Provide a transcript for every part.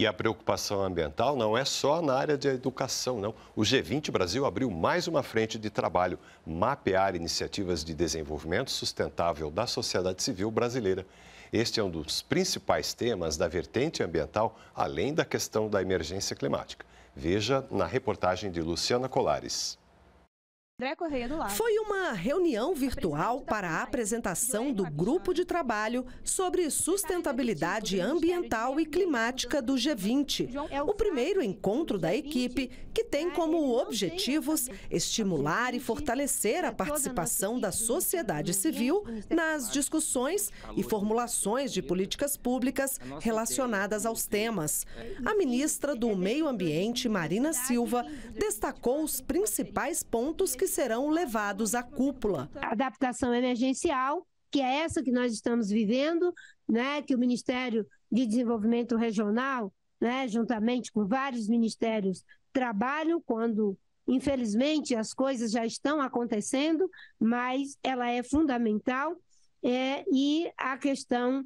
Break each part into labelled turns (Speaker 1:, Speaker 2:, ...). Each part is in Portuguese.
Speaker 1: E a preocupação ambiental não é só na área de educação, não. O G20 Brasil abriu mais uma frente de trabalho, mapear iniciativas de desenvolvimento sustentável da sociedade civil brasileira. Este é um dos principais temas da vertente ambiental, além da questão da emergência climática. Veja na reportagem de Luciana Colares.
Speaker 2: André Correia do Lar. Foi uma reunião virtual para a apresentação do grupo de trabalho sobre sustentabilidade ambiental e climática do G20, é o primeiro encontro da equipe que tem é, como objetivos estimular e fortalecer a participação da sociedade civil nas discussões tá e formulações de políticas públicas relacionadas aos é temas. A ministra do Meio Ambiente, Marina Silva, destacou os principais pontos que serão levados à cúpula. Adaptação emergencial,
Speaker 3: que é essa que nós estamos vivendo, né, que o Ministério de Desenvolvimento Regional, né, juntamente com vários ministérios, trabalham quando Infelizmente, as coisas já estão acontecendo, mas ela é fundamental é, e a questão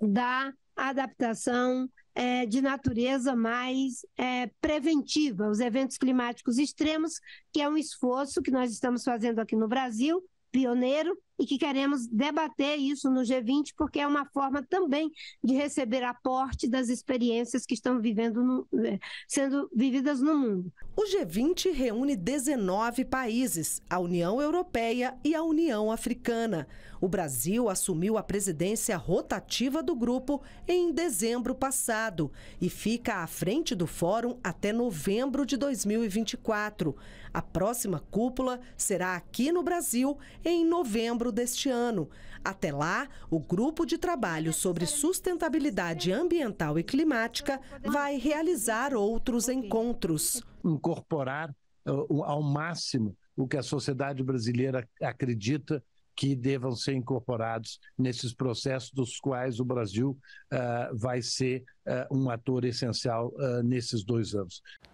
Speaker 3: da adaptação é, de natureza mais é, preventiva, os eventos climáticos extremos, que é um esforço que nós estamos fazendo aqui no Brasil, pioneiro, e que queremos debater isso no G20, porque é uma forma também de receber aporte das
Speaker 2: experiências que estão vivendo no, eh, sendo vividas no mundo. O G20 reúne 19 países, a União Europeia e a União Africana. O Brasil assumiu a presidência rotativa do grupo em dezembro passado e fica à frente do fórum até novembro de 2024. A próxima cúpula será aqui no Brasil em novembro setembro deste ano. Até lá, o grupo de trabalho sobre sustentabilidade ambiental e climática vai realizar
Speaker 4: outros encontros. Incorporar eh, ao máximo o que a sociedade brasileira acredita que devam ser incorporados nesses processos dos quais o Brasil uh, vai ser uh, um ator essencial uh, nesses dois anos.